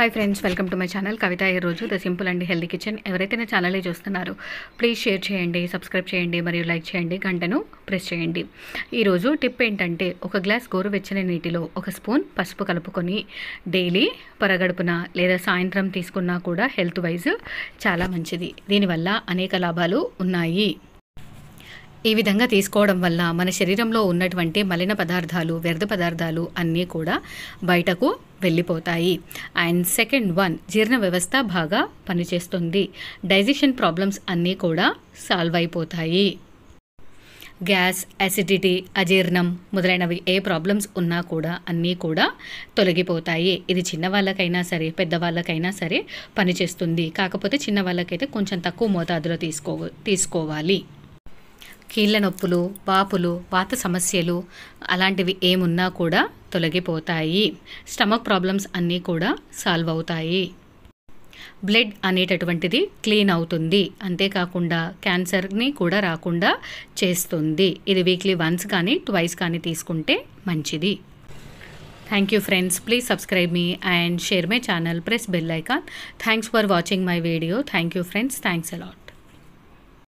hi friends welcome to my channel Kavitha ఈ రోజు the simple and healthy kitchen ఎవరైతే నా ఛానల్ చూస్తున్నారో ప్లీజ్ షేర్ చేయండి సబ్స్క్రైబ్ చేయండి మరియు లైక్ చేయండి గంటను ప్రెస్ చేయండి ఈరోజు టిప్ ఏంటంటే ఒక గ్లాస్ గోరువెచ్చని నీటిలో ఒక స్పూన్ పసుపు కలుపుకొని డైలీ పరగడుపున లేదా సాయంత్రం తీసుకున్నా కూడా హెల్త్ వైజ్ చాలా మంచిది దీనివల్ల అనేక లాభాలు ఉన్నాయి ఈ విధంగా తీసుకోవడం వల్ల మన శరీరంలో ఉన్నటువంటి మలిన పదార్థాలు వ్యర్థ పదార్థాలు అన్నీ కూడా బయటకు వెళ్ళిపోతాయి అండ్ సెకండ్ వన్ జీర్ణ వ్యవస్థ బాగా పనిచేస్తుంది డైజెషన్ ప్రాబ్లమ్స్ అన్నీ కూడా సాల్వ్ అయిపోతాయి గ్యాస్ అసిడిటీ అజీర్ణం మొదలైనవి ఏ ప్రాబ్లమ్స్ ఉన్నా కూడా అన్నీ కూడా తొలగిపోతాయి ఇది చిన్నవాళ్ళకైనా సరే పెద్దవాళ్ళకైనా సరే పనిచేస్తుంది కాకపోతే చిన్నవాళ్ళకైతే కొంచెం తక్కువ మోతాదులో తీసుకో తీసుకోవాలి కీళ్ళ నొప్పులు వాపులు వాత సమస్యలు అలాంటివి ఏమున్నా కూడా తొలగిపోతాయి స్టమక్ ప్రాబ్లమ్స్ అన్నీ కూడా సాల్వ్ అవుతాయి బ్లడ్ అనేటటువంటిది క్లీన్ అవుతుంది అంతేకాకుండా క్యాన్సర్ని కూడా రాకుండా చేస్తుంది ఇది వీక్లీ వన్స్ కానీ ట్వైస్ కానీ తీసుకుంటే మంచిది thank you friends please subscribe me and share my channel press bell icon thanks for watching my video thank you friends thanks allot